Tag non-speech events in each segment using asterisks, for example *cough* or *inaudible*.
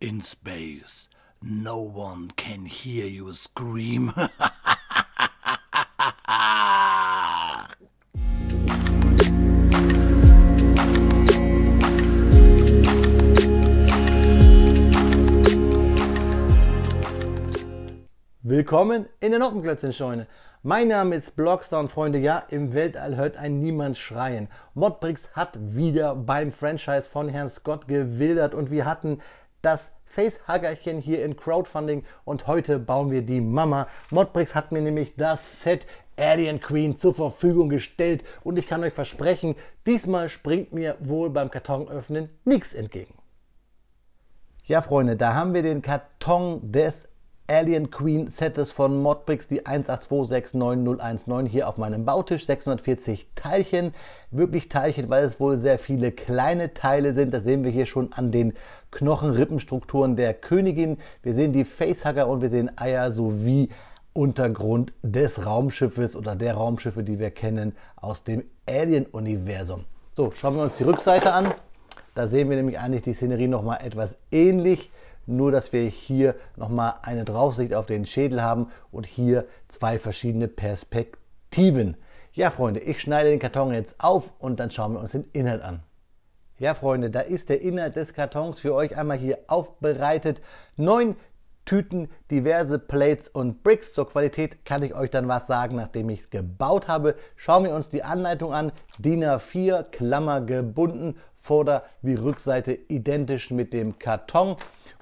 In space, no one can hear you scream. *laughs* Willkommen in der Noppenklötzchenscheune. Mein Name ist Blockstar und Freunde, ja, im Weltall hört ein niemand schreien. Modbricks hat wieder beim Franchise von Herrn Scott gewildert und wir hatten das Facehuggerchen hier in Crowdfunding und heute bauen wir die Mama. Modbricks hat mir nämlich das Set Alien Queen zur Verfügung gestellt und ich kann euch versprechen, diesmal springt mir wohl beim Kartonöffnen nichts entgegen. Ja, Freunde, da haben wir den Karton des Alien Queen Settes von Modbricks, die 182690019 hier auf meinem Bautisch. 640 Teilchen, wirklich Teilchen, weil es wohl sehr viele kleine Teile sind. Das sehen wir hier schon an den Knochenrippenstrukturen der Königin. Wir sehen die Facehugger und wir sehen Eier sowie Untergrund des Raumschiffes oder der Raumschiffe, die wir kennen aus dem Alien-Universum. So, schauen wir uns die Rückseite an. Da sehen wir nämlich eigentlich die Szenerie nochmal etwas ähnlich nur dass wir hier nochmal eine Draufsicht auf den Schädel haben und hier zwei verschiedene Perspektiven. Ja, Freunde, ich schneide den Karton jetzt auf und dann schauen wir uns den Inhalt an. Ja, Freunde, da ist der Inhalt des Kartons für euch einmal hier aufbereitet. Neun Tüten, diverse Plates und Bricks. Zur Qualität kann ich euch dann was sagen, nachdem ich es gebaut habe. Schauen wir uns die Anleitung an. DIN A4, Klammer gebunden, Vorder- wie Rückseite identisch mit dem Karton.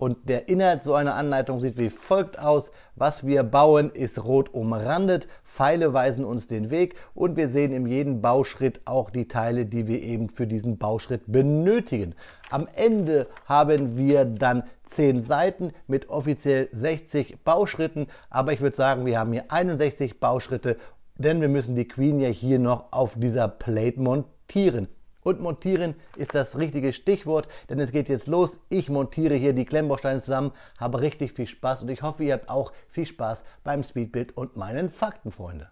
Und der Inhalt so einer Anleitung sieht wie folgt aus. Was wir bauen, ist rot umrandet. Pfeile weisen uns den Weg und wir sehen in jedem Bauschritt auch die Teile, die wir eben für diesen Bauschritt benötigen. Am Ende haben wir dann 10 Seiten mit offiziell 60 Bauschritten, aber ich würde sagen, wir haben hier 61 Bauschritte, denn wir müssen die Queen ja hier noch auf dieser Plate montieren. Und montieren ist das richtige Stichwort, denn es geht jetzt los. Ich montiere hier die Klemmbausteine zusammen, habe richtig viel Spaß und ich hoffe, ihr habt auch viel Spaß beim Speedbild und meinen Fakten, Freunde.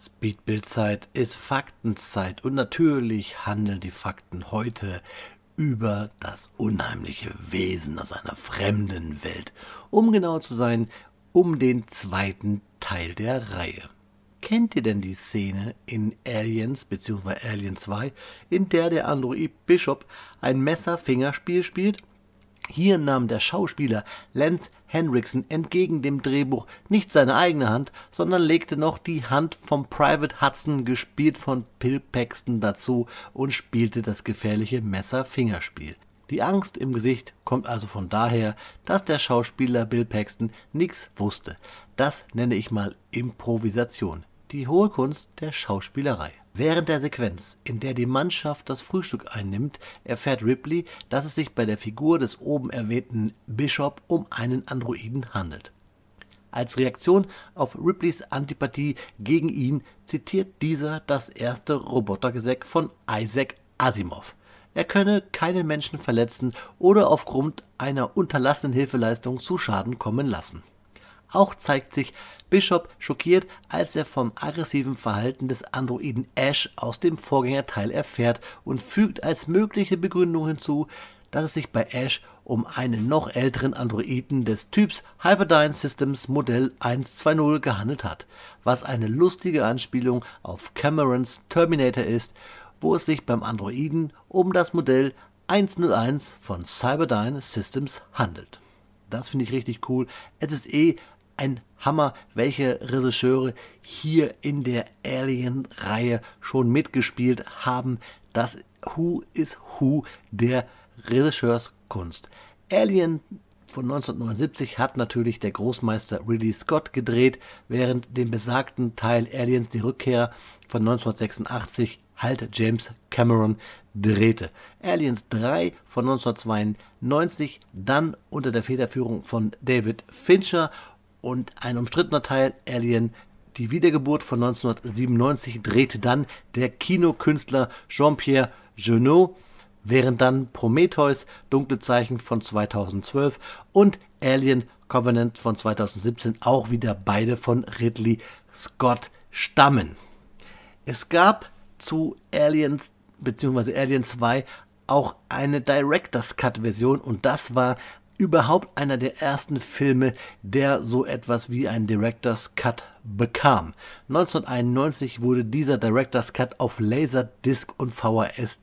Speedbildzeit ist Faktenzeit und natürlich handeln die Fakten heute über das unheimliche Wesen aus einer fremden Welt. Um genau zu sein, um den zweiten Teil der Reihe. Kennt ihr denn die Szene in Aliens bzw. Alien 2, in der der Android Bishop ein Messer-Fingerspiel spielt? Hier nahm der Schauspieler Lance Henriksen entgegen dem Drehbuch nicht seine eigene Hand, sondern legte noch die Hand vom Private Hudson, gespielt von Bill Paxton, dazu und spielte das gefährliche Messer-Fingerspiel. Die Angst im Gesicht kommt also von daher, dass der Schauspieler Bill Paxton nichts wusste. Das nenne ich mal Improvisation, die hohe Kunst der Schauspielerei. Während der Sequenz, in der die Mannschaft das Frühstück einnimmt, erfährt Ripley, dass es sich bei der Figur des oben erwähnten Bishop um einen Androiden handelt. Als Reaktion auf Ripleys Antipathie gegen ihn zitiert dieser das erste Robotergesäck von Isaac Asimov er könne keine Menschen verletzen oder aufgrund einer unterlassenen Hilfeleistung zu Schaden kommen lassen. Auch zeigt sich Bishop schockiert, als er vom aggressiven Verhalten des Androiden Ash aus dem Vorgängerteil erfährt und fügt als mögliche Begründung hinzu, dass es sich bei Ash um einen noch älteren Androiden des Typs Hyperdyne Systems Modell 120 gehandelt hat, was eine lustige Anspielung auf Camerons Terminator ist wo es sich beim Androiden um das Modell 101 von Cyberdyne Systems handelt. Das finde ich richtig cool. Es ist eh ein Hammer, welche Regisseure hier in der Alien-Reihe schon mitgespielt haben. Das Who is Who der Regisseurskunst. Alien von 1979 hat natürlich der Großmeister Ridley Scott gedreht, während dem besagten Teil Aliens die Rückkehr von 1986 halt James Cameron drehte. Aliens 3 von 1992, dann unter der Federführung von David Fincher und ein umstrittener Teil Alien die Wiedergeburt von 1997 drehte dann der Kinokünstler Jean-Pierre Genot, während dann Prometheus, Dunkle Zeichen von 2012 und Alien Covenant von 2017 auch wieder beide von Ridley Scott stammen. Es gab zu Aliens bzw. Alien 2 auch eine Director's Cut Version und das war überhaupt einer der ersten Filme, der so etwas wie ein Director's Cut bekam. 1991 wurde dieser Director's Cut auf Laserdisc und VHS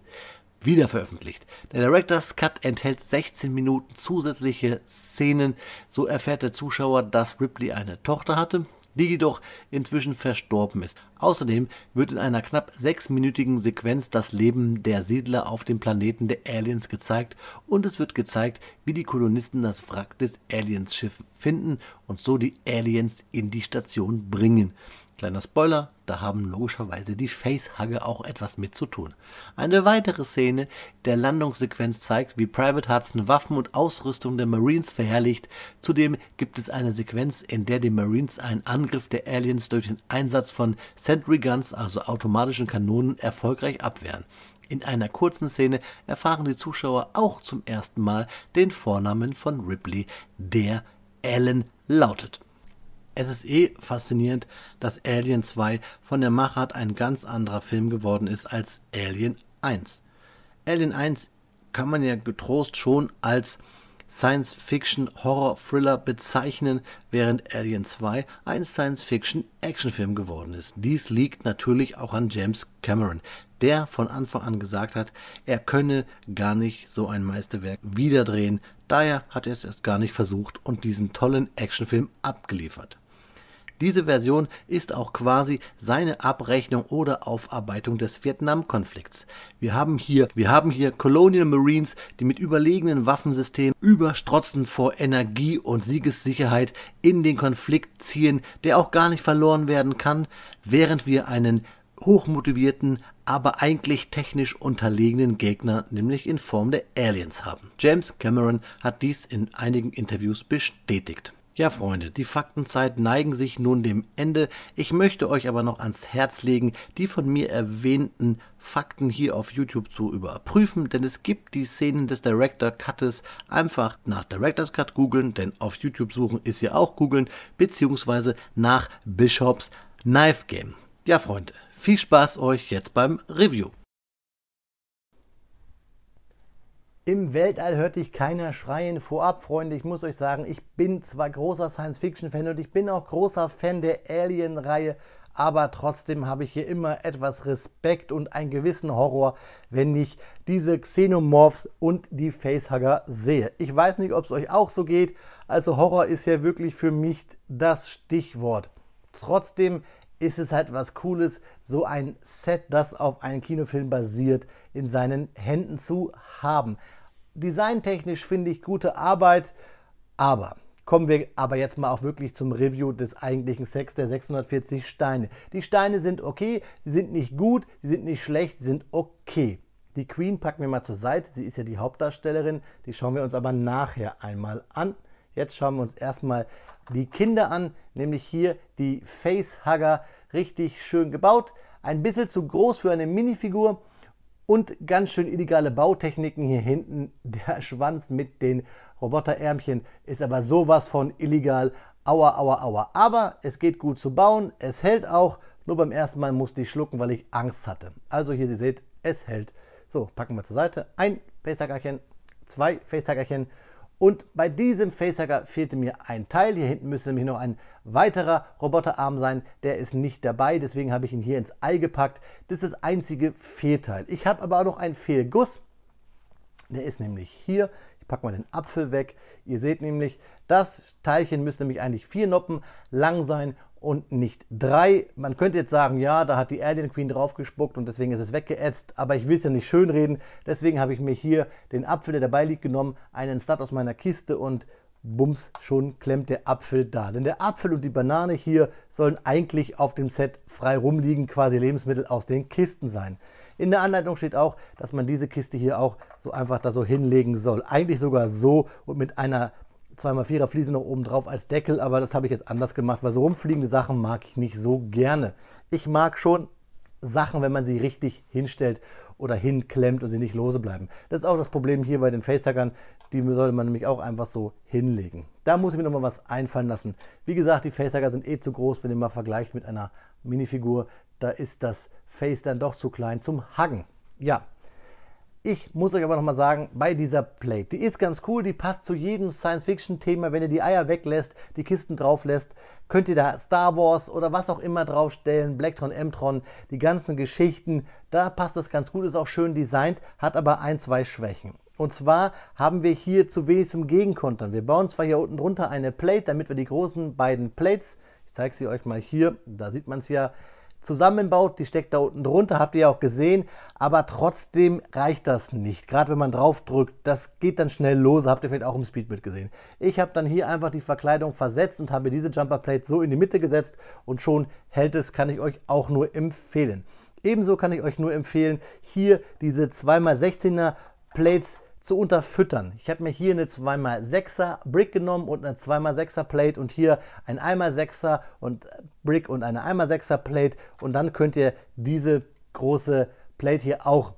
wiederveröffentlicht. Der Director's Cut enthält 16 Minuten zusätzliche Szenen. So erfährt der Zuschauer, dass Ripley eine Tochter hatte, die jedoch inzwischen verstorben ist. Außerdem wird in einer knapp sechsminütigen Sequenz das Leben der Siedler auf dem Planeten der Aliens gezeigt und es wird gezeigt, wie die Kolonisten das Wrack des Aliens-Schiffs finden und so die Aliens in die Station bringen. Kleiner Spoiler, da haben logischerweise die Facehugger auch etwas mit zu tun. Eine weitere Szene der Landungssequenz zeigt, wie Private Hudson Waffen und Ausrüstung der Marines verherrlicht. Zudem gibt es eine Sequenz, in der die Marines einen Angriff der Aliens durch den Einsatz von Sentry Guns, also automatischen Kanonen, erfolgreich abwehren. In einer kurzen Szene erfahren die Zuschauer auch zum ersten Mal den Vornamen von Ripley, der Alan lautet. Es ist eh faszinierend, dass Alien 2 von der Machart ein ganz anderer Film geworden ist als Alien 1. Alien 1 kann man ja getrost schon als Science-Fiction-Horror-Thriller bezeichnen, während Alien 2 ein Science-Fiction-Actionfilm geworden ist. Dies liegt natürlich auch an James Cameron, der von Anfang an gesagt hat, er könne gar nicht so ein Meisterwerk wieder drehen. Daher hat er es erst gar nicht versucht und diesen tollen Actionfilm abgeliefert. Diese Version ist auch quasi seine Abrechnung oder Aufarbeitung des Vietnamkonflikts. Wir haben hier, wir haben hier Colonial Marines, die mit überlegenen Waffensystemen überstrotzend vor Energie und Siegessicherheit in den Konflikt ziehen, der auch gar nicht verloren werden kann, während wir einen hochmotivierten, aber eigentlich technisch unterlegenen Gegner, nämlich in Form der Aliens haben. James Cameron hat dies in einigen Interviews bestätigt. Ja, Freunde, die Faktenzeit neigen sich nun dem Ende. Ich möchte euch aber noch ans Herz legen, die von mir erwähnten Fakten hier auf YouTube zu überprüfen, denn es gibt die Szenen des Director Cuts. Einfach nach Director's Cut googeln, denn auf YouTube suchen ist ja auch googeln, beziehungsweise nach Bishops Knife Game. Ja, Freunde, viel Spaß euch jetzt beim Review. Im Weltall hört dich keiner schreien. Vorab, Freunde, ich muss euch sagen, ich bin zwar großer Science-Fiction-Fan und ich bin auch großer Fan der Alien-Reihe, aber trotzdem habe ich hier immer etwas Respekt und einen gewissen Horror, wenn ich diese Xenomorphs und die Facehugger sehe. Ich weiß nicht, ob es euch auch so geht, also Horror ist ja wirklich für mich das Stichwort. Trotzdem ist es halt was Cooles, so ein Set, das auf einen Kinofilm basiert, in seinen Händen zu haben. Designtechnisch finde ich gute Arbeit, aber kommen wir aber jetzt mal auch wirklich zum Review des eigentlichen Sets der 640 Steine. Die Steine sind okay, sie sind nicht gut, sie sind nicht schlecht, sie sind okay. Die Queen packen wir mal zur Seite, sie ist ja die Hauptdarstellerin, die schauen wir uns aber nachher einmal an. Jetzt schauen wir uns erstmal die Kinder an nämlich hier die Facehugger richtig schön gebaut. Ein bisschen zu groß für eine Minifigur und ganz schön illegale Bautechniken hier hinten. *laughs* Der Schwanz mit den Roboterärmchen ist aber sowas von illegal. Aua, aua, aua. Aber es geht gut zu bauen, es hält auch. Nur beim ersten Mal musste ich schlucken, weil ich Angst hatte. Also hier, Sie seht, es hält. So, packen wir zur Seite. Ein Facehuggerchen, zwei Facehuggerchen. Und bei diesem Facehacker fehlte mir ein Teil. Hier hinten müsste nämlich noch ein weiterer Roboterarm sein. Der ist nicht dabei, deswegen habe ich ihn hier ins Ei gepackt. Das ist das einzige Fehlteil. Ich habe aber auch noch einen Fehlguss. Der ist nämlich hier. Ich packe mal den Apfel weg. Ihr seht nämlich, das Teilchen müsste nämlich eigentlich vier Noppen lang sein und nicht drei. Man könnte jetzt sagen, ja, da hat die Alien Queen draufgespuckt und deswegen ist es weggeätzt, aber ich will es ja nicht schönreden. Deswegen habe ich mir hier den Apfel, der dabei liegt, genommen, einen Start aus meiner Kiste und bums, schon klemmt der Apfel da. Denn der Apfel und die Banane hier sollen eigentlich auf dem Set frei rumliegen, quasi Lebensmittel aus den Kisten sein. In der Anleitung steht auch, dass man diese Kiste hier auch so einfach da so hinlegen soll. Eigentlich sogar so und mit einer 2x4er Fliese noch oben drauf als Deckel, aber das habe ich jetzt anders gemacht, weil so rumfliegende Sachen mag ich nicht so gerne. Ich mag schon Sachen, wenn man sie richtig hinstellt oder hinklemmt und sie nicht lose bleiben. Das ist auch das Problem hier bei den Facehackern. Die sollte man nämlich auch einfach so hinlegen. Da muss ich mir nochmal was einfallen lassen. Wie gesagt, die Facehacker sind eh zu groß, wenn ihr mal vergleicht mit einer Minifigur. Da ist das Face dann doch zu klein zum Hacken. Ja, ich muss euch aber nochmal sagen, bei dieser Plate, die ist ganz cool, die passt zu jedem Science-Fiction-Thema. Wenn ihr die Eier weglässt, die Kisten drauflässt, könnt ihr da Star Wars oder was auch immer draufstellen, Blacktron, M-Tron, die ganzen Geschichten. Da passt das ganz gut, ist auch schön designt, hat aber ein, zwei Schwächen. Und zwar haben wir hier zu wenig zum Gegenkontern. Wir bauen zwar hier unten drunter eine Plate, damit wir die großen beiden Plates, ich zeige sie euch mal hier, da sieht man es ja, zusammenbaut. Die steckt da unten drunter, habt ihr ja auch gesehen. Aber trotzdem reicht das nicht. Gerade wenn man draufdrückt, das geht dann schnell los. Habt ihr vielleicht auch im Speed mit gesehen. Ich habe dann hier einfach die Verkleidung versetzt und habe diese Jumper Plate so in die Mitte gesetzt und schon hält es, kann ich euch auch nur empfehlen. Ebenso kann ich euch nur empfehlen, hier diese 2x16er Plates zu unterfüttern. Ich habe mir hier eine 2x6er Brick genommen und eine 2x6er Plate und hier ein 1x6er und äh, Brick und eine 1x6er Plate und dann könnt ihr diese große Plate hier auch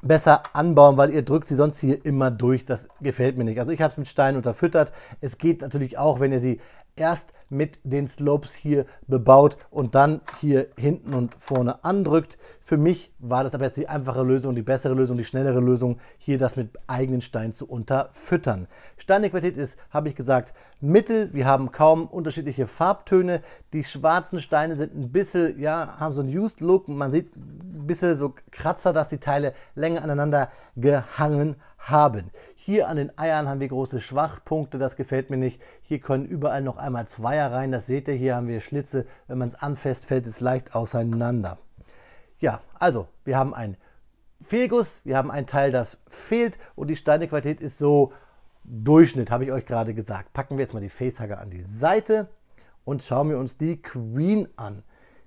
besser anbauen, weil ihr drückt sie sonst hier immer durch. Das gefällt mir nicht. Also ich habe es mit Steinen unterfüttert. Es geht natürlich auch, wenn ihr sie erst mit den Slopes hier bebaut und dann hier hinten und vorne andrückt. Für mich war das aber jetzt die einfache Lösung, die bessere Lösung, die schnellere Lösung, hier das mit eigenen Steinen zu unterfüttern. Steinequalität ist, habe ich gesagt, mittel. Wir haben kaum unterschiedliche Farbtöne. Die schwarzen Steine sind ein bisschen, ja, haben so einen Used Look. Man sieht ein bisschen so Kratzer, dass die Teile länger aneinander gehangen haben. Hier an den Eiern haben wir große Schwachpunkte, das gefällt mir nicht. Hier können überall noch einmal Zweier rein, das seht ihr, hier haben wir Schlitze. Wenn man es anfasst, fällt es leicht auseinander. Ja, also, wir haben einen Fehlguss, wir haben einen Teil, das fehlt und die Steinequalität ist so Durchschnitt, habe ich euch gerade gesagt. Packen wir jetzt mal die Facehugger an die Seite und schauen wir uns die Queen an.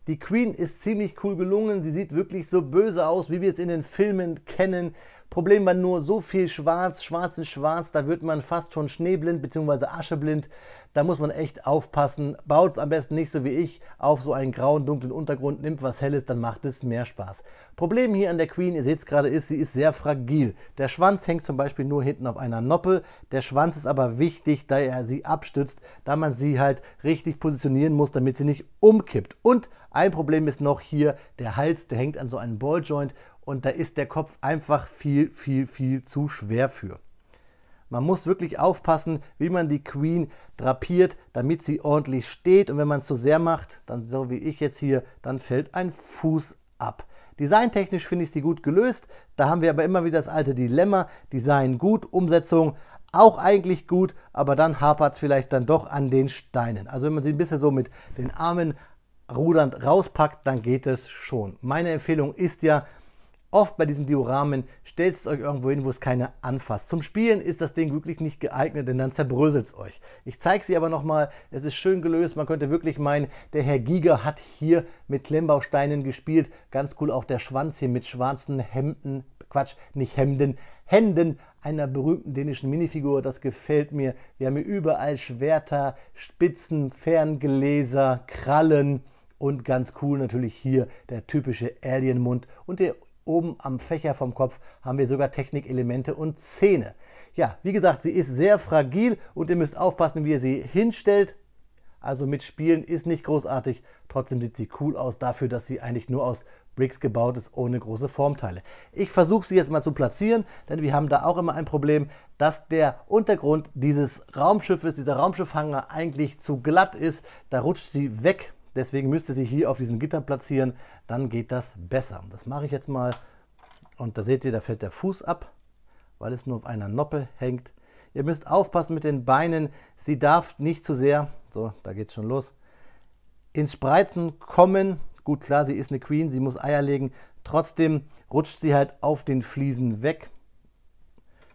Die Queen ist ziemlich cool gelungen. Sie sieht wirklich so böse aus, wie wir es in den Filmen kennen. Problem war nur so viel Schwarz, Schwarz in Schwarz, da wird man fast schon schneeblind bzw. ascheblind. Da muss man echt aufpassen. Baut es am besten nicht so wie ich auf so einen grauen, dunklen Untergrund. Nimmt was Helles, dann macht es mehr Spaß. Problem hier an der Queen, ihr seht es gerade, ist, sie ist sehr fragil. Der Schwanz hängt zum Beispiel nur hinten auf einer Noppe. Der Schwanz ist aber wichtig, da er sie abstützt, da man sie halt richtig positionieren muss, damit sie nicht umkippt. Und ein Problem ist noch hier der Hals, der hängt an so einem Balljoint und da ist der Kopf einfach viel, viel, viel zu schwer für. Man muss wirklich aufpassen, wie man die Queen drapiert, damit sie ordentlich steht. Und wenn man es zu so sehr macht, dann so wie ich jetzt hier, dann fällt ein Fuß ab. Designtechnisch finde ich sie gut gelöst. Da haben wir aber immer wieder das alte Dilemma. Design gut, Umsetzung auch eigentlich gut, aber dann hapert es vielleicht dann doch an den Steinen. Also wenn man sie ein bisschen so mit den Armen rudernd rauspackt, dann geht es schon. Meine Empfehlung ist ja, Oft bei diesen Dioramen stellt es euch irgendwo hin, wo es keine anfasst. Zum Spielen ist das Ding wirklich nicht geeignet, denn dann zerbröselt es euch. Ich zeige sie aber nochmal. Es ist schön gelöst. Man könnte wirklich meinen, der Herr Giger hat hier mit Klemmbausteinen gespielt. Ganz cool auch der Schwanz hier mit schwarzen Hemden. Quatsch, nicht Hemden, Händen einer berühmten dänischen Minifigur. Das gefällt mir. Wir haben hier überall Schwerter, Spitzen, Ferngläser, Krallen. Und ganz cool natürlich hier der typische Alien-Mund und der Oben am Fächer vom Kopf haben wir sogar Technikelemente und Zähne. Ja, wie gesagt, sie ist sehr fragil und ihr müsst aufpassen, wie ihr sie hinstellt. Also mit Spielen ist nicht großartig. Trotzdem sieht sie cool aus dafür, dass sie eigentlich nur aus Bricks gebaut ist, ohne große Formteile. Ich versuche sie jetzt mal zu platzieren, denn wir haben da auch immer ein Problem, dass der Untergrund dieses Raumschiffes, dieser Raumschiffhanger eigentlich zu glatt ist. Da rutscht sie weg Deswegen müsste sie hier auf diesen Gitter platzieren, dann geht das besser. Das mache ich jetzt mal und da seht ihr, da fällt der Fuß ab, weil es nur auf einer Noppe hängt. Ihr müsst aufpassen mit den Beinen, sie darf nicht zu sehr, so, da geht es schon los, ins Spreizen kommen. Gut, klar, sie ist eine Queen, sie muss Eier legen, trotzdem rutscht sie halt auf den Fliesen weg.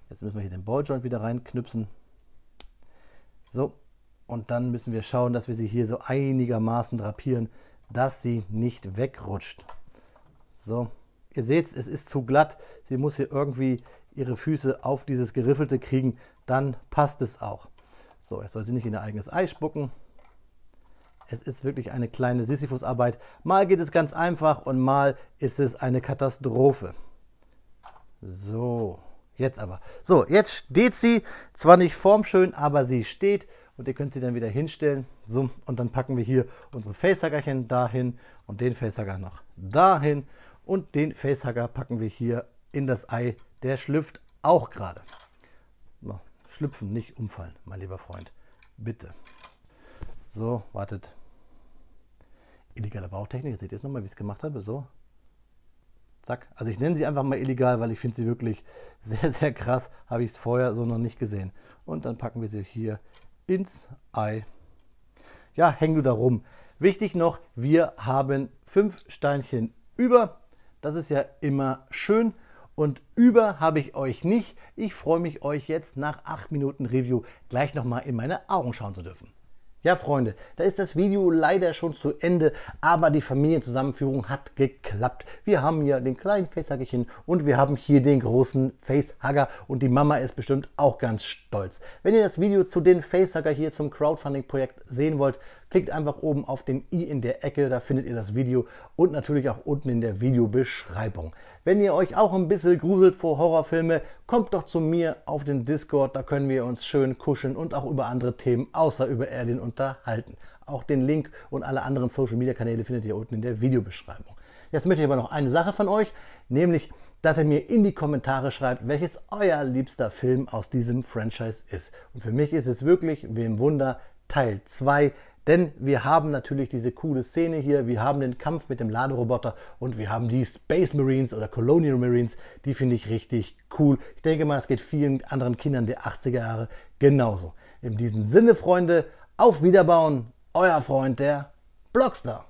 Jetzt müssen wir hier den Balljoint wieder reinknüpfen. So, und dann müssen wir schauen, dass wir sie hier so einigermaßen drapieren, dass sie nicht wegrutscht. So, ihr seht, es ist zu glatt. Sie muss hier irgendwie ihre Füße auf dieses Geriffelte kriegen, dann passt es auch. So, jetzt soll sie nicht in ihr eigenes Ei spucken. Es ist wirklich eine kleine Sisyphusarbeit. Mal geht es ganz einfach und mal ist es eine Katastrophe. So, jetzt aber. So, jetzt steht sie, zwar nicht formschön, aber sie steht und ihr könnt sie dann wieder hinstellen. So, und dann packen wir hier unsere Facehackerchen dahin und den Facehacker noch dahin und den Facehacker packen wir hier in das Ei. Der schlüpft auch gerade. No, schlüpfen, nicht umfallen, mein lieber Freund. Bitte. So, wartet. Illegale Bautechnik. Seht ihr jetzt nochmal, wie ich es gemacht habe? So. Zack. Also ich nenne sie einfach mal illegal, weil ich finde sie wirklich *laughs* sehr, sehr krass. Habe ich es vorher so noch nicht gesehen. Und dann packen wir sie hier ins Ei. Ja, häng du da rum. Wichtig noch, wir haben fünf Steinchen über. Das ist ja immer schön. Und über habe ich euch nicht. Ich freue mich, euch jetzt nach acht Minuten Review gleich nochmal in meine Augen schauen zu dürfen. Ja, Freunde, da ist das Video leider schon zu Ende, aber die Familienzusammenführung hat geklappt. Wir haben hier den kleinen Facehuggerchen und wir haben hier den großen Facehugger und die Mama ist bestimmt auch ganz stolz. Wenn ihr das Video zu den Facehugger hier zum Crowdfunding-Projekt sehen wollt, Klickt einfach oben auf den i in der Ecke, da findet ihr das Video und natürlich auch unten in der Videobeschreibung. Wenn ihr euch auch ein bisschen gruselt vor Horrorfilme, kommt doch zu mir auf den Discord, da können wir uns schön kuscheln und auch über andere Themen außer über Alien unterhalten. Auch den Link und alle anderen Social Media Kanäle findet ihr unten in der Videobeschreibung. Jetzt möchte ich aber noch eine Sache von euch, nämlich, dass ihr mir in die Kommentare schreibt, welches euer liebster Film aus diesem Franchise ist. Und für mich ist es wirklich, wem Wunder, Teil 2 denn wir haben natürlich diese coole Szene hier, wir haben den Kampf mit dem Laderoboter und wir haben die Space Marines oder Colonial Marines, die finde ich richtig cool. Ich denke mal, es geht vielen anderen Kindern der 80er Jahre genauso. In diesem Sinne, Freunde, auf Wiederbauen, euer Freund der Blockstar.